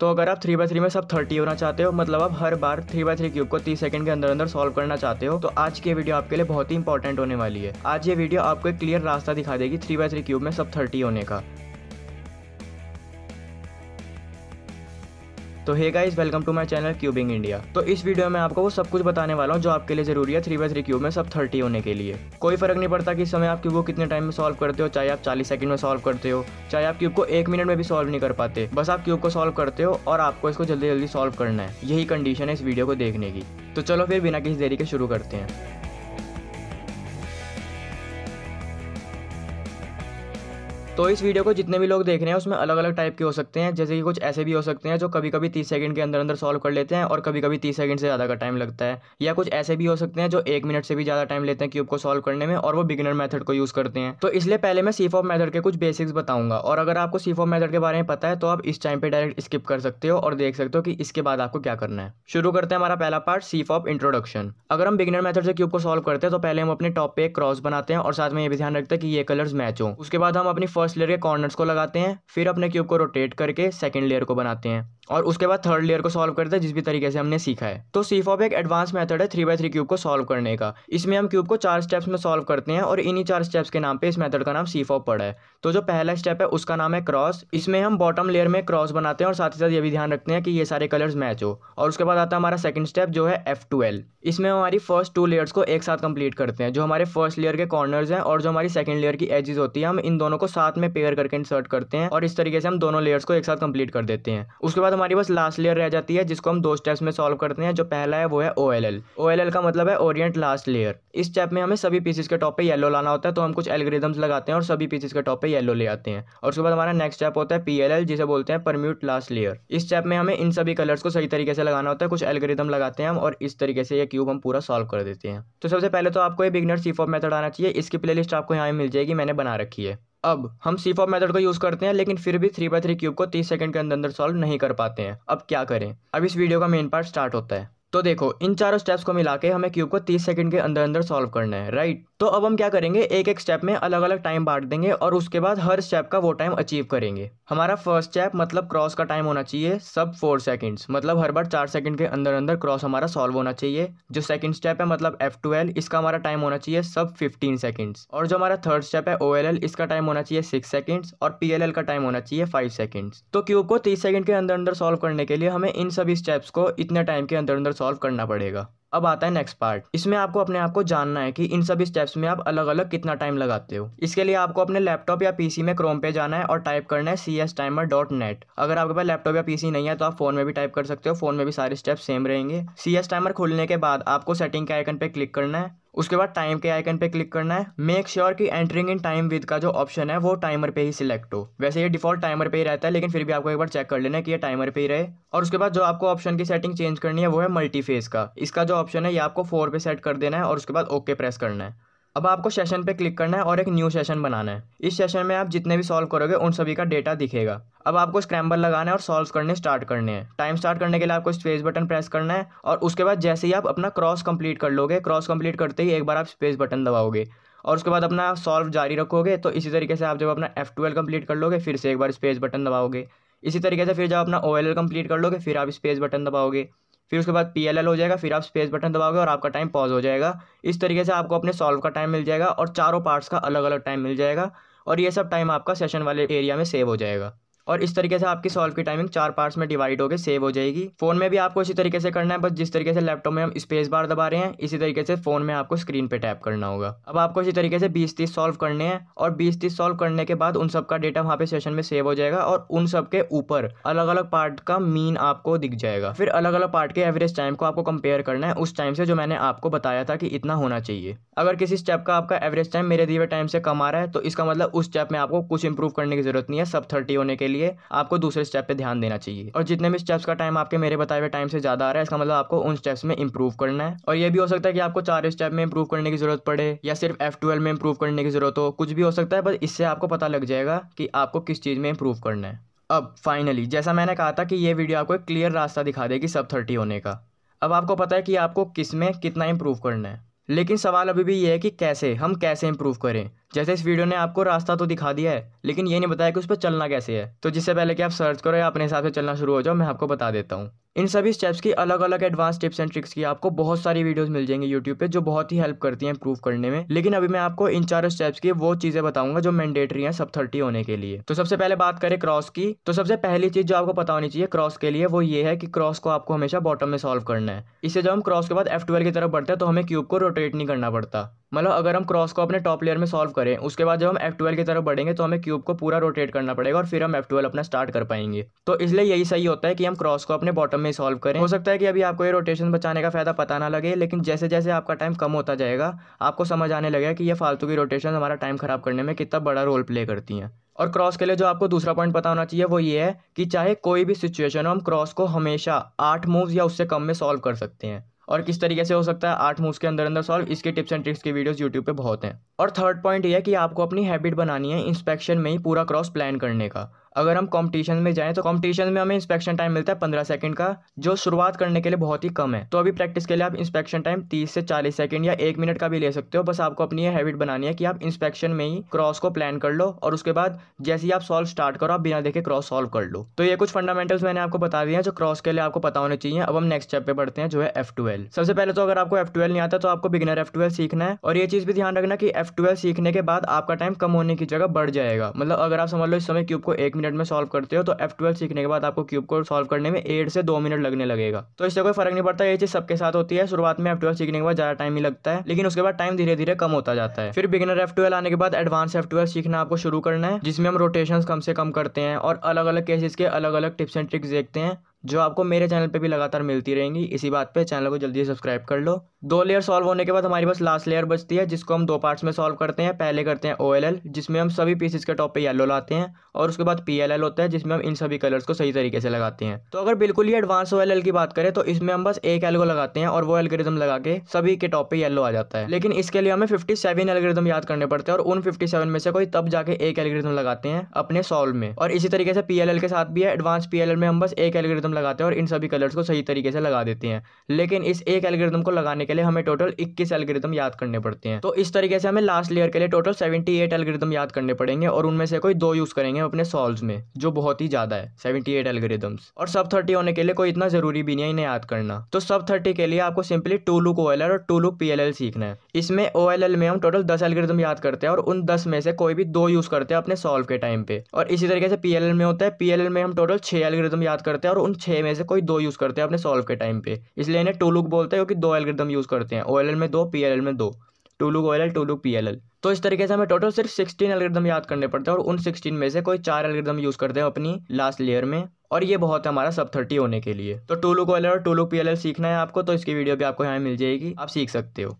तो अगर आप थ्री बाय थ्री में सब थर्टी होना चाहते हो मतलब आप हर बार थ्री बाय थ्री क्यूब को तीस सेकंड के अंदर अंदर सॉल्व करना चाहते हो तो आज की वीडियो आपके लिए बहुत ही इंपॉर्टेंट होने वाली है आज ये वीडियो आपको एक क्लियर रास्ता दिखा देगी थ्री बाय थ्री क्यूब में सब थर्टी होने का तो hey guys welcome to my channel cubing India तो इस वीडियो में आपको वो सब कुछ बताने वाला हूँ जो आपके लिए जरूरी है थ्री बाई थ्री क्यूब में सब थर्टी होने के लिए कोई फर्क नहीं पड़ता कि समय आप क्यूब को कितने टाइम में सॉल्व करते हो चाहे आप चालीस सेकंड में सॉल्व करते हो चाहे आप क्यूब को एक मिनट में भी सॉल्व नहीं कर पाते बस आप क्यूब को सॉल्व करते हो और आपको इसको जल्दी जल्दी सॉल्व करना है यही कंडीशन है इस वीडियो को देखने की तो चलो फिर बिना किसी देरी के शुरू करते हैं तो इस वीडियो को जितने भी लोग देख रहे हैं उसमें अलग अलग टाइप के हो सकते हैं जैसे कि कुछ ऐसे भी हो सकते हैं जो कभी कभी तीस सेकंड के अंदर अंदर सॉल्व कर लेते हैं और कभी कभी तीस सेकंड से ज़्यादा का टाइम लगता है या कुछ ऐसे भी हो सकते हैं जो एक मिनट से भी ज़्यादा टाइम लेते हैं क्यूब को सॉल्व करने में और वो बिगिनर मैथड को यूज़ करते हैं तो इसलिए पहले मैं सीफ ऑफ मैथड के कुछ बेसिक्स बताऊंगा और अगर आपको सीफ ऑफ मैथड के बारे में पता है तो आप इस टाइम पर डायरेक्ट स्किप कर सकते हो और देख सकते हो कि इसके बाद आपको क्या करना है शुरू करते हैं हमारा पहला पार्ट सीफ ऑफ इंट्रोडक्शन अगर हम बिगिनर मैथड से क्यूब को सॉल्व करते हैं तो पहले हम अपने टॉप पे एक क्रॉस बनाते हैं और साथ में ये भी ध्यान रखते हैं कि ये कलर्स मैच हो उसके बाद हम अपनी फर्स्ट फर्स्ट लेयर के कॉर्नर्स को लगाते हैं फिर अपने क्यूब को रोटेट करके सेकेंड लेयर को बनाते हैं और उसके बाद थर्ड लेयर को सॉल्व करते हैं जिस भी तरीके से हमने सीखा है तो सीफॉप एक एडवांस मेथड है थ्री बाई थ्री क्यूब को सॉल्व करने का इसमें हम क्यूब को चार स्टेप्स में सॉल्व करते हैं और इन्हीं चार स्टेप्स के नाम पे इस मेथड का नाम सीफॉप पड़ा है तो जो पहला स्टेप है उसका नाम है क्रॉस इसमें हम बॉटम लेयर में क्रॉस बनाते हैं और साथ ही साथ ये भी ध्यान रखते हैं कि ये सारे कलर्स मैच हो और उसके बाद आता है हमारा सेकंड स्टेप जो है एफ इसमें हमारी फर्स्ट टू लेयर्स को एक साथ कंप्लीट करते हैं जो हमारे फर्स्ट लेयर के कॉर्नर्स हैं और जो हमारी सेकंड लेयर की एजेस होती है हम इन दोनों को साथ में पेयर करके इंसर्ट करते हैं और इस तरीके से हम दोनों लेयर्स को एक साथ कंप्लीट कर देते हैं उसके बाद हमारी बस लास्ट लेयर रह जाती है जिसको हम दो स्टेप्स में सॉल्व करते हैं जो पहला है वो है O L L O L L का मतलब है ओरिएंट लास्ट लेयर इस स्टेप में हमें सभी पीसेस के टॉप पे येलो लाना होता है तो हम कुछ एल्ग्रिदम्स लगाते हैं और सभी पीसेस के टॉप पे येलो ले आते हैं और उसके बाद हमारा नेक्स्ट स्टेप होता है पी एल एल जिसे बोलते हैं परम्यूट लास्ट लेयर इस स्टेप में हमें इन सभी कलर्स को सही तरीके से लगाना होता है कुछ एल्ग्रिदम लगाते हैं हम और इस तरीके से ये क्यूब हम पूरा सॉल्व कर देते हैं तो सबसे पहले तो आपको ये बिगनर सी फॉप मेथड आना चाहिए इसकी प्ले आपको यहाँ मिल जाएगी मैंने बना रखी है अब हम सीफ ऑफ मेथड को यूज़ करते हैं लेकिन फिर भी थ्री बाई थ्री क्यूब को तीस सेकंड के अंदर अंदर सॉल्व नहीं कर पाते हैं अब क्या करें अब इस वीडियो का मेन पार्ट स्टार्ट होता है तो देखो इन चारों स्टेप्स को मिला के हमें क्यूब को 30 सेकंड के अंदर अंदर सॉल्व करना है राइट तो अब हम क्या करेंगे एक एक स्टेप में अलग अलग टाइम बांट देंगे और उसके बाद हर स्टेप का वो टाइम अचीव करेंगे हमारा फर्स्ट स्टेप मतलब क्रॉस का टाइम होना चाहिए सब फोर सेकंड्स मतलब हर बार चार सेकंड के अंदर अंदर क्रॉस हमारा सॉल्व होना चाहिए जो सेकंड स्टेप है मतलब एफ इसका हमारा टाइम होना चाहिए सब फिफ्टीन सेकेंड्स और जो हमारा थर्ड स्टेप है ओ इसका टाइम होना चाहिए सिक्स सेकेंड्स और पी का टाइम होना चाहिए फाइव सेकेंड्स तो क्यूब को तीस सेकंड के अंदर अंदर सॉल्व करने के लिए हमें इन सभी स्टेप्स को इतने टाइम के अंदर अंदर सॉल्व करना पड़ेगा अब आता है नेक्स्ट पार्ट इसमें आपको अपने आप को जानना है कि इन सभी स्टेप्स में आप अलग अलग कितना टाइम लगाते हो इसके लिए आपको अपने लैपटॉप या पीसी में क्रोम पे जाना है और टाइप करना है C S timer dot net अगर आपके पास लैपटॉप या पीसी नहीं है तो आप फोन में भी टाइप कर सकते हो फोन में भी सारे स्टेप सेम रहेंगे सी एस टाइमर खोलने के बाद आपको सेटिंग के आइकन पे क्लिक करना है उसके बाद टाइम के आइकन पे क्लिक करना है मेक श्योर sure कि एंटरिंग इन टाइम विद का जो ऑप्शन है वो टाइमर पे ही सिलेक्ट हो वैसे ये डिफॉल्ट टाइमर पे ही रहता है लेकिन फिर भी आपको एक बार चेक कर लेना है कि ये टाइमर पे ही रहे और उसके बाद जो आपको ऑप्शन की सेटिंग चेंज करनी है वो है मल्टी का इसका जो ऑप्शन है ये आपको फोर पे सेट कर देना है और उसके बाद ओके प्रेस करना है अब आपको सेशन पे क्लिक करना है और एक न्यू सेशन बनाना है इस सेशन में आप जितने भी सॉल्व करोगे उन सभी का डेटा दिखेगा अब आपको स्क्रैम्बल लगाना है और सॉल्व करने स्टार्ट करने हैं टाइम स्टार्ट करने के लिए आपको स्पेस बटन प्रेस करना है और उसके बाद जैसे ही आप अपना क्रॉस कंप्लीट कर लोगे क्रॉस कंप्लीट करते ही एक बार आप स्पेस बटन दबाओगे और उसके बाद अपना सॉल्व जारी रखोगे तो इसी तरीके से आप जब अपना एफ़ ट्वेल्व कंप्लीट कर लोगे फिर से एक बार स्पेस बटन दबाओगे इसी तरीके से फिर जब अपना ओ एल कंप्लीट कर लोगे फिर आप स्पेस बटन दबाओगे फिर उसके बाद पी एल एल हो जाएगा फिर आप स्पेस बटन दबाओगे और आपका टाइम पॉज हो जाएगा इस तरीके से आपको अपने सॉल्व का टाइम मिल जाएगा और चारों पार्ट्स का अलग अलग टाइम मिल जाएगा और ये सब टाइम आपका सेशन वाले एरिया में सेव हो जाएगा और इस तरीके से आपकी सॉल्व की टाइमिंग चार पार्ट्स में डिवाइड होकर सेव हो जाएगी फोन में भी आपको इसी तरीके से करना है बस जिस तरीके से लैपटॉप में हम स्पेस बार दबा रहे हैं इसी तरीके से फोन में आपको स्क्रीन पे टैप करना होगा अब आपको इसी तरीके से बीस तीस सॉल्व करने हैं और बीस तीस सॉल्व करने के बाद उन सबका डेटा वहाँ पे सेशन में सेव हो जाएगा और उन सबके ऊपर अलग अलग पार्ट का मीन आपको दिख जाएगा फिर अलग अलग पार्ट के एवरेज टाइम को आपको कंपेयर करना है उस टाइम से जो मैंने आपको बताया था कि इतना होना चाहिए अगर किसी स्टेप का आपका एवरेज टाइम मेरे दिए टाइम से कम आ रहा है तो इसका मतलब उस स्टेप में आपको कुछ इंप्रूव करने की जरूरत नहीं है सब थर्टी होने के लिए लिए आपको दूसरे स्टेप पर ध्यान देना चाहिए और जितने भी स्टेप्स का टाइम आपके मेरे बताए हुए टाइम से ज़्यादा आ रहा है इसका मतलब आपको उन स्टेप्स में इंप्रूव करना है और यह भी हो सकता है कि आपको चार स्टेप में इंप्रूव करने की ज़रूरत पड़े या सिर्फ एफ ट्वेल्व में इंप्रूव करने की ज़रूरत हो कुछ भी हो सकता है बस इससे आपको पता लग जाएगा कि आपको किस चीज़ में इंप्रूव करना है अब फाइनली जैसा मैंने कहा था कि ये वीडियो आपको एक क्लियर रास्ता दिखा देगी सब थर्टी होने का अब आपको पता है कि आपको किस में कितना इंप्रूव करना है लेकिन सवाल अभी भी ये है कि कैसे हम कैसे इंप्रूव करें जैसे इस वीडियो ने आपको रास्ता तो दिखा दिया है लेकिन ये नहीं बताया कि उस पर चलना कैसे है तो जिससे पहले कि आप सर्च करो या अपने हिसाब से चलना शुरू हो जाओ मैं आपको बता देता हूँ इन सभी स्टेप्स की अलग अलग एडवांस टिप्स एंड ट्रिक्स की आपको बहुत सारी वीडियोस मिल जाएंगी यूट्यूब पे जो बहुत ही हेल्प करती हैं प्रूव करने में लेकिन अभी मैं आपको इन चारों स्टेप्स की वो चीज़ें बताऊंगा जो मैंडेटरी हैं सब थर्टी होने के लिए तो सबसे पहले बात करें क्रॉस की तो सबसे पहली चीज़ जो आपको पता होनी चाहिए क्रॉस के लिए वो ये है कि क्रॉस को आपको हमेशा बॉटम में सॉल्व करना है इसे जब हम क्रॉस के बाद एफ की तरफ बढ़ते हैं तो हमें क्यूब को रोटेट नहीं करना पड़ता मतलब अगर हम क्रॉस को अपने टॉप लेयर में सॉल्व करें उसके बाद जब हम एफ ट्वेल्व की तरफ बढ़ेंगे तो हमें क्यूब को पूरा रोटेट करना पड़ेगा और फिर हम एफ ट्वेल्व अपना स्टार्ट कर पाएंगे तो इसलिए यही सही होता है कि हम क्रॉस को अपने बॉटम में सॉल्व करें हो सकता है कि अभी आपको ये रोटेशन बचाने का फ़ायदा पता ना लगे लेकिन जैसे जैसे आपका टाइम कम होता जाएगा आपको समझ आने लगेगा कि यह फालतू की रोटेशन हमारा टाइम ख़राब करने में कितना बड़ा रोल प्ले करती हैं और क्रॉस के लिए जो आपको दूसरा पॉइंट पता होना चाहिए वो ये है कि चाहे कोई भी सिचुएशन हो हम क्रॉस को हमेशा आठ मूव्स या उससे कम में सॉल्व कर सकते हैं और किस तरीके से हो सकता है आठ मूव्स के अंदर अंदर सॉल्व इसके टिप्स एंड ट्रिक्स के वीडियोस यूट्यूब पे बहुत हैं और थर्ड पॉइंट ये है कि आपको अपनी हैबिट बनानी है इंस्पेक्शन में ही पूरा क्रॉस प्लान करने का अगर हम कॉम्पिटिशन में जाएं तो कॉम्पिटिशन में हमें इंस्पेक्शन टाइम मिलता है पंद्रह सेकंड का जो शुरुआत करने के लिए बहुत ही कम है तो अभी प्रैक्टिस के लिए आप इंस्पेक्शन टाइम तीस से चालीस सेकंड या एक मिनट का भी ले सकते हो बस आपको अपनी ये हैबिट बनानी है कि आप इंस्पेक्शन में ही क्रॉस को प्लान कर लो और उसके बाद जैसे ही आप सॉल्व स्टार्ट करो आप बिना देखे क्रॉस सॉल्व कर लो तो ये कुछ फंडामेंटल्स मैंने आपको बता दिया जो क्रॉस के लिए आपको पता होने चाहिए अब हम नेक्स्ट स्टेप पे बढ़ते हैं जो है एफ सबसे पहले तो अगर आपको एफ नहीं आता तो आपको बिगनर एफ सीखना है और ये चीज भी ध्यान रखना कि एफ एफ़ ट्वेल्व सीखने के बाद आपका टाइम कम होने की जगह बढ़ जाएगा मतलब अगर आप समझ लो इस समय क्यूब को एक मिनट में सॉल्व करते हो तो एफ़ ट्वेल्व सीखने के बाद आपको क्यूब को सॉल्व करने में एट से दो मिनट लगने लगेगा तो इससे कोई फर्क नहीं पड़ता ये चीज़ सबके साथ होती है शुरुआत में एफ़ ट्वेल्व सीखने के बाद ज़्यादा टाइम ही लगता है लेकिन उसके बाद टाइम धीरे धीरे कम होता जाता है फिर बिगिनर एफ़ ट्वेल्व आने के बाद एडवांस एफ़ ट्वेल्व सीखना आपको शुरू करना है जिसमें हम रोटेशन कम से कम करते हैं और अलग अलग केसेस के अलग अलग टिप्स एंड ट्रिक्स देखते हैं जो आपको मेरे चैनल पे भी लगातार मिलती रहेंगी इसी बात पे चैनल को जल्दी से सब्सक्राइब कर लो दो लेयर सॉल्व होने के बाद हमारे पास लास्ट लेयर बचती है जिसको हम दो पार्ट्स में सॉल्व करते हैं पहले करते हैं ओ जिसमें हम सभी पीसेस के टॉप पे येलो लाते हैं और उसके बाद पी होता है जिसमें हम इन सभी कलर्स को सही तरीके से लगाते हैं तो अगर बिल्कुल ही एडवांस ओ की बात करें तो इसमें हम बस एक एल्गो लगाते हैं और वो एल्गोरिज्म लगा के सभी के टॉप पे येलो आ जाता है लेकिन इसके लिए हमें फिफ्टी सेवन याद करने पड़ते हैं और उन फिफ्टी सेवन में से कोई तब जाके एक एल्गोरिज्म लगाते हैं अपने सॉल्व में और इसी तरीके से पी के साथ भी है एडवांस पी में हम बस एक एल्गोरिज्म एलगोरिदम लगाते हैं और इन सभी कलर्स को सही तरीके से लगा देते हैं लेकिन इस एक एलगोरिदम को लगाने के लिए हमें टोटल इक्कीस एलगोरिदम याद करने पड़ते हैं तो इस तरीके से हमें लास्ट लेयर के लिए टोटल सेवेंटी एट एलगोरिदम याद करने पड़ेंगे और उनमें से कोई दो यूज़ करेंगे अपने सॉल्व में जो बहुत ही ज़्यादा है सेवेंटी एट एल्गोरिदम्स और सब थर्टी होने के लिए कोई इतना ज़रूरी भी नहीं है इन्हें याद करना तो सब थर्टी के लिए आपको सिंपली टू लुक ओ और टू लुक पी सीखना है इसमें ओ में हम टोटल दस एलगोरिदम याद करते हैं और उन दस में से कोई भी दो यूज़ करते हैं अपने सॉल्व के टाइम पे और इसी तरीके से पी में होता है पी में हम टोटल छह एलगोरिदम याद करते हैं और उन छः में से कोई दो यूज़ करते हैं अपने सॉल्व के टाइम पे इसलिए इन्हें टू लुक बोलते हैं क्योंकि दो एल्गोरिदम यूज़ करते हैं ओ में दो पी में दो two look O L two look P L तो इस तरीके से हमें टोटल सिर्फ सिक्सटीन एल्गोरिदम याद करने पड़ते हैं और उन सिक्सटीन में से कोई चार एल्गोरिदम यूज़ करते हैं अपनी लास्ट लेयर में और ये बहुत है हमारा सब थर्टी होने के लिए तो टू लुक ओ और टू लुक पी सीखना है आपको तो इसकी वीडियो भी आपको यहाँ मिल जाएगी आप सीख सकते हो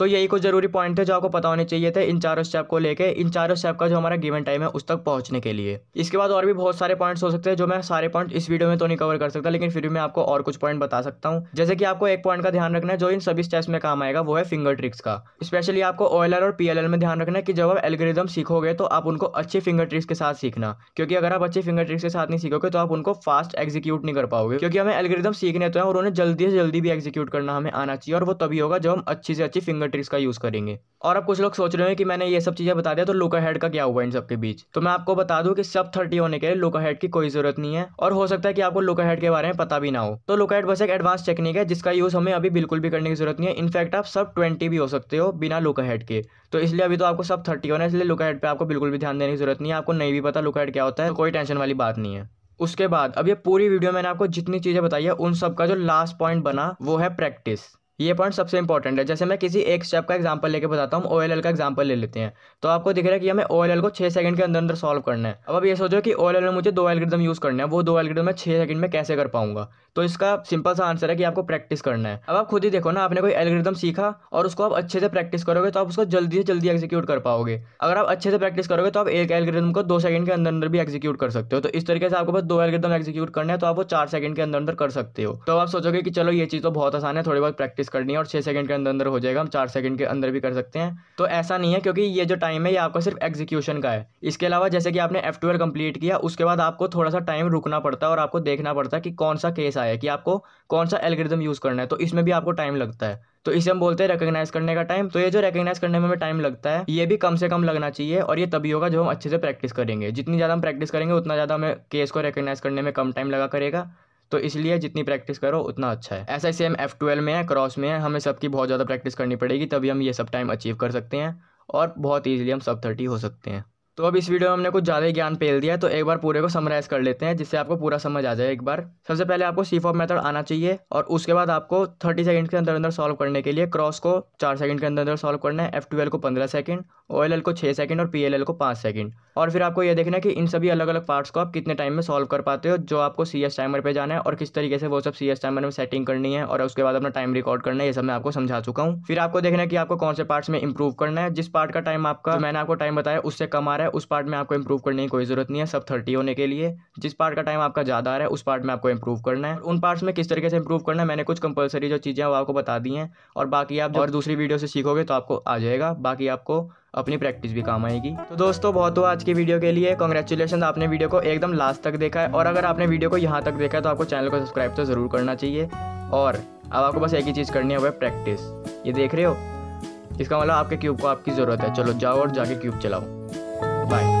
तो यही कुछ ज़रूरी पॉइंट थे जो आपको पता होने चाहिए थे इन चारों स्टेप को लेकर इन चारों स्टेप का जो हमारा गिवन टाइम है उस तक पहुंचने के लिए इसके बाद और भी बहुत सारे पॉइंट्स हो सकते हैं जो मैं सारे पॉइंट इस वीडियो में तो नहीं कवर कर सकता लेकिन फिर भी मैं आपको और कुछ पॉइंट बता सकता हूँ जैसे कि आपको एक पॉइंट का ध्यान रखना है जो इन सभी स्टेप्स में काम आएगा वो है फिंगर ट्रिक्स का स्पेशली आपको ओएलआर और पीएलएल में ध्यान रखना है कि जब आप एलग्रिदम सीखोगे तो आप उनको अच्छे फिंगर ट्रिक्स के साथ सीखना क्योंकि अगर आप अच्छे फिंगर ट्रिक्स के साथ नहीं सीखोगे तो आप उनको फास्ट एग्जीक्यूट नहीं कर पाओगे क्योंकि हमें एलग्रिदम सीखने तो है और उन्हें जल्दी से जल्दी भी एग्जीक्यूट करना हमें आना चाहिए और वो तभी होगा जब हम अच्छी से अच्छी फिंगर ट्रिक्स का यूज़ करेंगे और अब कुछ लोग सोच रहे हैं कि मैंने ये सब चीज़ें बता दिया तो लोका हेड का क्या हुआ इन सबके बीच तो मैं आपको बता दूं कि सब थर्टी होने के लिए लोका हेड की कोई ज़रूरत नहीं है और हो सकता है कि आपको लोका हेड के बारे में पता भी ना हो तो लोका हेड बस एक एडवांस टेक्निक है जिसका यूज़ हमें अभी बिल्कुल भी करने की जरूरत नहीं है इनफैक्ट आप सब ट्वेंटी भी हो सकते हो बिना लोका हेड के तो इसलिए अभी तो आपको सब थर्टी होना है इसलिए लोका हेड पर आपको बिल्कुल भी ध्यान देने की जरूरत नहीं है आपको नहीं भी पता लोका हेड क्या होता है तो कोई टेंशन वाली बात नहीं है उसके बाद अब ये पूरी वीडियो मैंने आपको जितनी चीज़ें बताई है उन सब का जो लास्ट पॉइंट बना वो है प्रैक्टिस ये पॉइंट सबसे इंपॉर्टेंट है जैसे मैं किसी एक स्टेप का एग्जांपल लेके बताता हूँ ओएलएल का एग्जांपल ले लेते हैं तो आपको दिख रहा है कि हमें ओएलएल को छः सेकंड के अंदर अंदर सॉल्व करना है अब अब ये सोचो कि ओएलएल में मुझे दो एलग्रिदम यूज़ करना है वो दो एलग्रिदम मैं छः सेकंड में कैसे कर पाऊंगा तो इसका सिंपल सा आंसर है कि आपको प्रैक्टिस करना है अब आप खुद ही देखो ना आपने कोई एलग्रिदम सीखा और उसको आप अच्छे से प्रैक्टिस करोगे तो आप उसको जल्दी से जल्दी एग्जीक्यूट कर पाओगे अगर आप अच्छे से प्रैक्टिस करोगे तो आप एक एलग्रिदम को दो सेकंड के अंदर अंदर भी एग्जीक्यूट कर सकते हो तो इस तरीके से आपको बस दो एलग्रिदम एग्जीक्यूट करना है तो आप वो चार सेकंड के अंदर अंदर कर सकते हो तो आप सोचोगे कि चलो ये चीज़ तो बहुत आसान है थोड़ी बहुत प्रैक्टिस करनी है और छः सेकंड के अंदर अंदर हो जाएगा हम चार सेकंड के अंदर भी कर सकते हैं तो ऐसा नहीं है क्योंकि ये जो टाइम है ये आपका सिर्फ एग्जीक्यूशन का है इसके अलावा जैसे कि आपने एफ ट्वेल्व कंप्लीट किया उसके बाद आपको थोड़ा सा टाइम रुकना पड़ता है और आपको देखना पड़ता है कि कौन सा केस आया कि आपको कौन सा एलग्रिदम यूज़ करना है तो इसमें भी आपको टाइम लगता है तो इसे हम बोलते हैं रिकग्नाइज करने का टाइम तो ये जो रिकग्नाइज करने में हमें टाइम लगता है ये भी कम से कम लगना चाहिए और ये तभी होगा जब हम अच्छे से प्रैक्टिस करेंगे जितनी ज़्यादा हम प्रैक्टिस करेंगे उतना ज़्यादा हमें केस को रिकग्नाइज करने में कम टाइम लगा करेगा तो इसलिए जितनी प्रैक्टिस करो उतना अच्छा है ऐसा सेम एफ ट्वेल्व में है क्रॉस में है हमें सबकी बहुत ज़्यादा प्रैक्टिस करनी पड़ेगी तभी हम ये सब टाइम अचीव कर सकते हैं और बहुत ईजिली हम सब थर्टी हो सकते हैं तो अब इस वीडियो में हमने कुछ ज़्यादा ज्ञान पेल दिया तो एक बार पूरे को समराइज कर लेते हैं जिससे आपको पूरा समझ आ जाए एक बार सबसे पहले आपको सी फॉप मेथड आना चाहिए और उसके बाद आपको थर्टी सेकंड के अंदर अंदर सॉल्व करने के लिए क्रॉस को चार सेकंड के अंदर अंदर सॉल्व करना है एफ ट्वेल्व को पंद्रह सेकंड ओ एल एल को छः सेकंड और पी एल एल को पाँच सेकंड और फिर आपको ये देखना है कि इन सभी अलग अलग पार्ट्स को आप कितने टाइम में सॉल्व कर पाते हो जो आपको सी एस टाइमर पर जाना है और किस तरीके से वो सब सी एस टाइमर में सेटिंग करनी है और उसके बाद अपना टाइम रिकॉर्ड करना है ये सब मैं आपको समझा चुका हूँ फिर आपको देखना है कि आपको कौन से पार्ट्स में इंप्रूव करना है जिस पार्ट का टाइम आपका मैंने आपको टाइम बताया उससे कम आ रहा है उस पार्ट में आपको इंप्रूव करने की कोई ज़रूरत नहीं है सब थर्टी होने के लिए जिस पार्ट का टाइम आपका ज़्यादा आ रहा है उस पार्ट में आपको इंप्रूव करना है उन पार्ट्स में किस तरीके से इंप्रूव करना है मैंने कुछ कंपलसरी जो चीज़ें वो आपको बता दी हैं और बाकी आप और दूसरी वीडियो से सीखोगे तो आपको आ जाएगा बाकी आपको अपनी प्रैक्टिस भी काम आएगी तो दोस्तों बहुत हुआ आज की वीडियो के लिए कॉन्ग्रेचुलेसन आपने वीडियो को एकदम लास्ट तक देखा है और अगर आपने वीडियो को यहाँ तक देखा है तो आपको चैनल को सब्सक्राइब तो ज़रूर करना चाहिए और अब आपको बस एक ही चीज़ करनी है वह प्रैक्टिस ये देख रहे हो इसका मतलब आपके क्यूब को आपकी ज़रूरत है चलो जाओ और जाके क्यूब चलाओ बाय